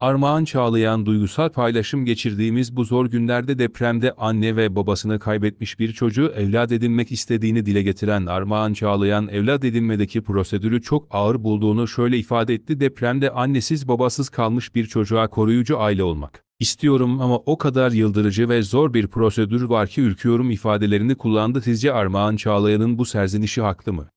Armağan Çağlayan duygusal paylaşım geçirdiğimiz bu zor günlerde depremde anne ve babasını kaybetmiş bir çocuğu evlat edinmek istediğini dile getiren Armağan Çağlayan evlat edinmedeki prosedürü çok ağır bulduğunu şöyle ifade etti depremde annesiz babasız kalmış bir çocuğa koruyucu aile olmak. İstiyorum ama o kadar yıldırıcı ve zor bir prosedür var ki ürküyorum ifadelerini kullandı sizce Armağan Çağlayan'ın bu serzenişi haklı mı?